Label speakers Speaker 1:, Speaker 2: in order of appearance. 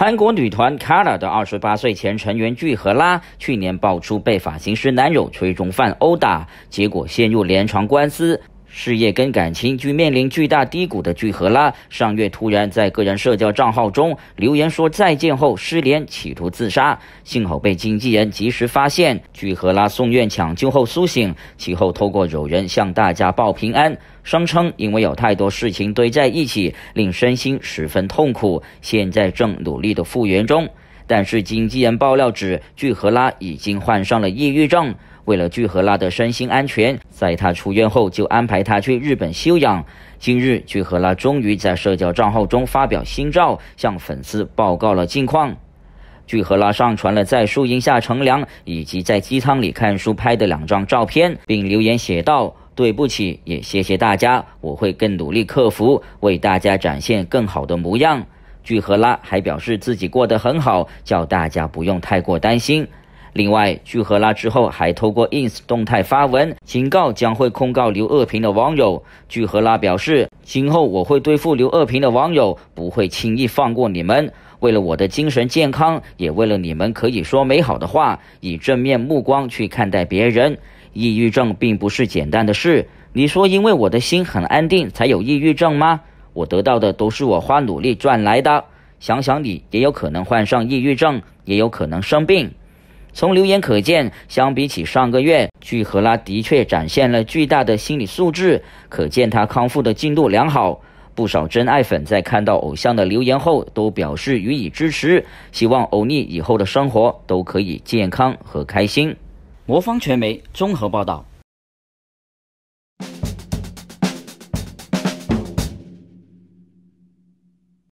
Speaker 1: 韩国女团 KARA 的二十八岁前成员具荷拉，去年爆出被发型师男友崔钟范殴打，结果陷入连床官司。事业跟感情均面临巨大低谷的聚赫拉，上月突然在个人社交账号中留言说再见后失联，企图自杀，幸好被经纪人及时发现，聚赫拉送院抢救后苏醒，其后透过友人向大家报平安，声称因为有太多事情堆在一起，令身心十分痛苦，现在正努力的复原中。但是经纪人爆料指，具荷拉已经患上了抑郁症。为了具荷拉的身心安全，在他出院后就安排他去日本休养。今日具荷拉终于在社交账号中发表新照，向粉丝报告了近况。具荷拉上传了在树荫下乘凉以及在机舱里看书拍的两张照片，并留言写道：“对不起，也谢谢大家，我会更努力克服，为大家展现更好的模样。”聚和拉还表示自己过得很好，叫大家不用太过担心。另外，聚和拉之后还透过 ins 动态发文警告将会控告刘二平的网友。聚和拉表示，今后我会对付刘二平的网友，不会轻易放过你们。为了我的精神健康，也为了你们可以说美好的话，以正面目光去看待别人。抑郁症并不是简单的事。你说因为我的心很安定才有抑郁症吗？我得到的都是我花努力赚来的。想想你也有可能患上抑郁症，也有可能生病。从留言可见，相比起上个月，具荷拉的确展现了巨大的心理素质，可见他康复的进度良好。不少真爱粉在看到偶像的留言后，都表示予以支持，希望欧尼以后的生活都可以健康和开心。魔方传媒综合报道。